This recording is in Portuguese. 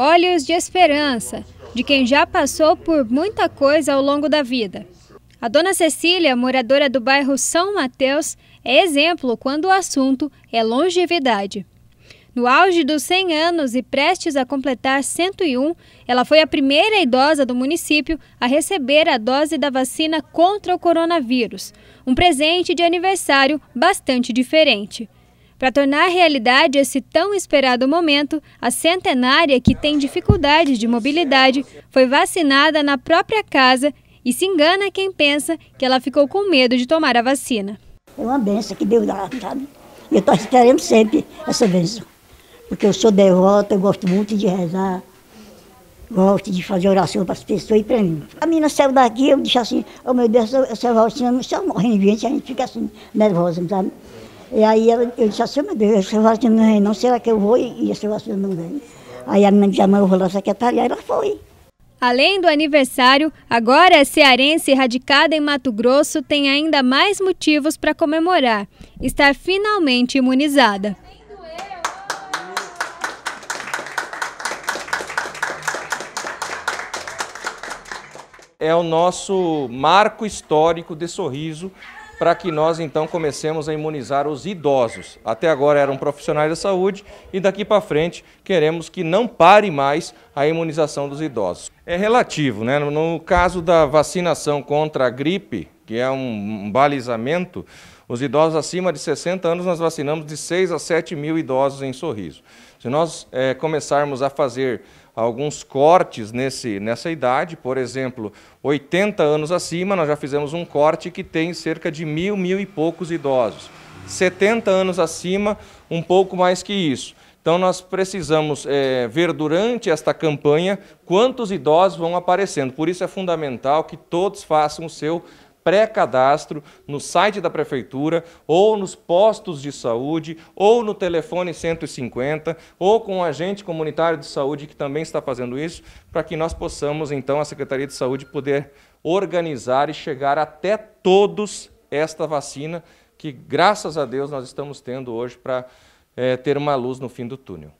Olhos de esperança, de quem já passou por muita coisa ao longo da vida. A dona Cecília, moradora do bairro São Mateus, é exemplo quando o assunto é longevidade. No auge dos 100 anos e prestes a completar 101, ela foi a primeira idosa do município a receber a dose da vacina contra o coronavírus. Um presente de aniversário bastante diferente. Para tornar realidade esse tão esperado momento, a centenária que tem dificuldades de mobilidade foi vacinada na própria casa e se engana quem pensa que ela ficou com medo de tomar a vacina. É uma benção que Deus dá, sabe? Eu estou esperando sempre essa benção, porque eu sou devota, eu gosto muito de rezar, gosto de fazer oração para as pessoas e para mim. A menina saiu daqui, eu disse assim, oh meu Deus, essa vacina, não ela morrer em gente, a gente fica assim, nervosa, sabe? E aí ela, eu disse assim, meu Deus, esse negócio não vem, não será que eu vou e esse negócio não vem? Aí a minha mãe, eu vou lá secretária, ela foi. Além do aniversário, agora a é cearense radicada em Mato Grosso tem ainda mais motivos para comemorar. Está finalmente imunizada. É o nosso marco histórico de sorriso para que nós então comecemos a imunizar os idosos. Até agora eram profissionais da saúde e daqui para frente queremos que não pare mais a imunização dos idosos. É relativo, né? No caso da vacinação contra a gripe, que é um balizamento, os idosos acima de 60 anos nós vacinamos de 6 a 7 mil idosos em Sorriso. Se nós é, começarmos a fazer alguns cortes nesse, nessa idade, por exemplo, 80 anos acima, nós já fizemos um corte que tem cerca de mil, mil e poucos idosos. 70 anos acima, um pouco mais que isso. Então nós precisamos é, ver durante esta campanha quantos idosos vão aparecendo. Por isso é fundamental que todos façam o seu pré-cadastro no site da prefeitura ou nos postos de saúde ou no telefone 150 ou com o um agente comunitário de saúde que também está fazendo isso, para que nós possamos então a Secretaria de Saúde poder organizar e chegar até todos esta vacina que graças a Deus nós estamos tendo hoje para é, ter uma luz no fim do túnel.